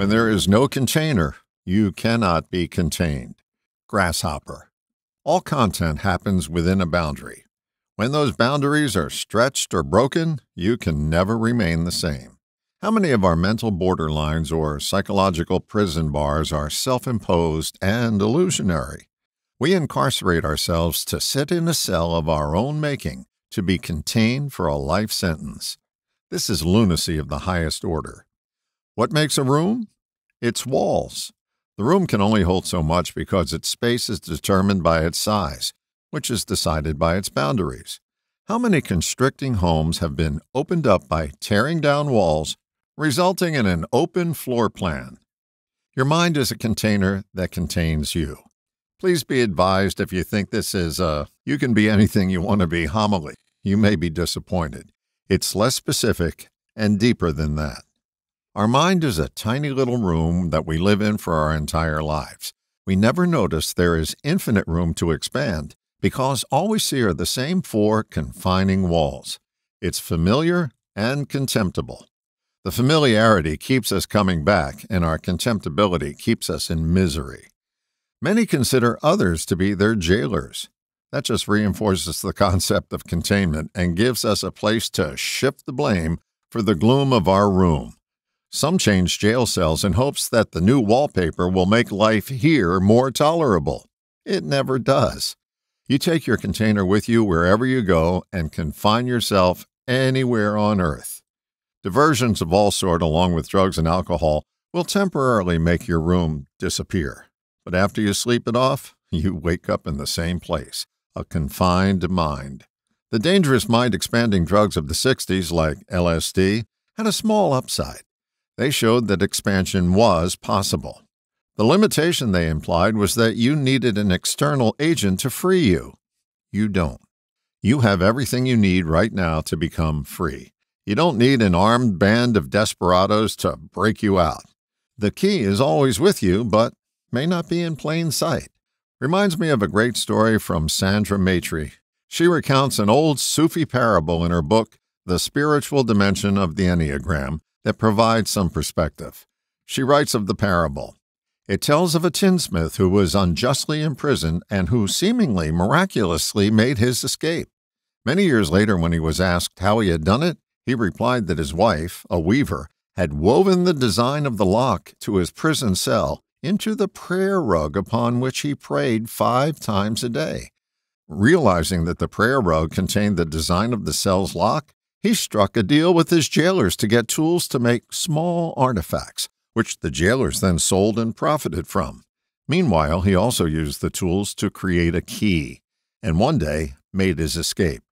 When there is no container, you cannot be contained. Grasshopper. All content happens within a boundary. When those boundaries are stretched or broken, you can never remain the same. How many of our mental borderlines or psychological prison bars are self imposed and illusionary? We incarcerate ourselves to sit in a cell of our own making, to be contained for a life sentence. This is lunacy of the highest order. What makes a room? Its walls. The room can only hold so much because its space is determined by its size, which is decided by its boundaries. How many constricting homes have been opened up by tearing down walls, resulting in an open floor plan? Your mind is a container that contains you. Please be advised if you think this is a uh, you can be anything you want to be homily. You may be disappointed. It's less specific and deeper than that. Our mind is a tiny little room that we live in for our entire lives. We never notice there is infinite room to expand because all we see are the same four confining walls. It's familiar and contemptible. The familiarity keeps us coming back, and our contemptibility keeps us in misery. Many consider others to be their jailers. That just reinforces the concept of containment and gives us a place to shift the blame for the gloom of our room. Some change jail cells in hopes that the new wallpaper will make life here more tolerable. It never does. You take your container with you wherever you go and confine yourself anywhere on earth. Diversions of all sort, along with drugs and alcohol, will temporarily make your room disappear. But after you sleep it off, you wake up in the same place, a confined mind. The dangerous mind expanding drugs of the 60s, like LSD, had a small upside they showed that expansion was possible. The limitation they implied was that you needed an external agent to free you. You don't. You have everything you need right now to become free. You don't need an armed band of desperados to break you out. The key is always with you, but may not be in plain sight. Reminds me of a great story from Sandra Maitre. She recounts an old Sufi parable in her book, The Spiritual Dimension of the Enneagram, that provides some perspective. She writes of the parable. It tells of a tinsmith who was unjustly imprisoned and who seemingly miraculously made his escape. Many years later, when he was asked how he had done it, he replied that his wife, a weaver, had woven the design of the lock to his prison cell into the prayer rug upon which he prayed five times a day. Realizing that the prayer rug contained the design of the cell's lock, he struck a deal with his jailers to get tools to make small artifacts, which the jailers then sold and profited from. Meanwhile, he also used the tools to create a key, and one day made his escape.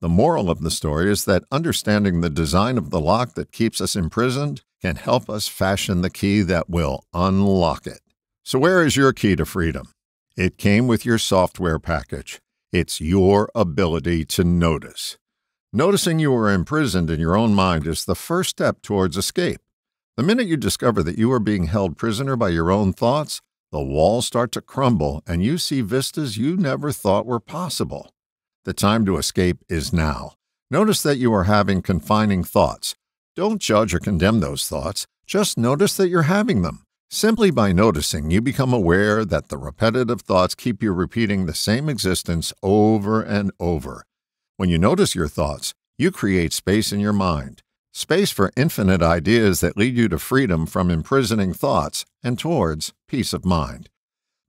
The moral of the story is that understanding the design of the lock that keeps us imprisoned can help us fashion the key that will unlock it. So, where is your key to freedom? It came with your software package. It's your ability to notice. Noticing you are imprisoned in your own mind is the first step towards escape. The minute you discover that you are being held prisoner by your own thoughts, the walls start to crumble and you see vistas you never thought were possible. The time to escape is now. Notice that you are having confining thoughts. Don't judge or condemn those thoughts, just notice that you're having them. Simply by noticing, you become aware that the repetitive thoughts keep you repeating the same existence over and over. When you notice your thoughts, you create space in your mind, space for infinite ideas that lead you to freedom from imprisoning thoughts and towards peace of mind.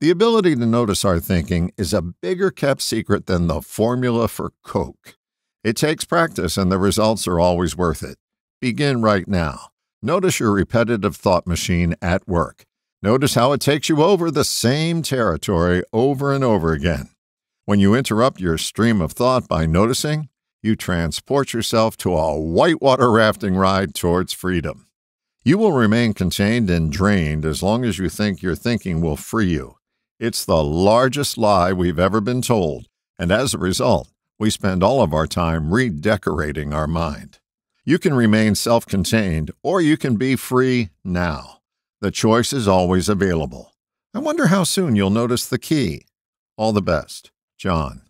The ability to notice our thinking is a bigger kept secret than the formula for Coke. It takes practice, and the results are always worth it. Begin right now. Notice your repetitive thought machine at work. Notice how it takes you over the same territory over and over again. When you interrupt your stream of thought by noticing, you transport yourself to a whitewater rafting ride towards freedom. You will remain contained and drained as long as you think your thinking will free you. It's the largest lie we've ever been told, and as a result, we spend all of our time redecorating our mind. You can remain self contained, or you can be free now. The choice is always available. I wonder how soon you'll notice the key. All the best. John.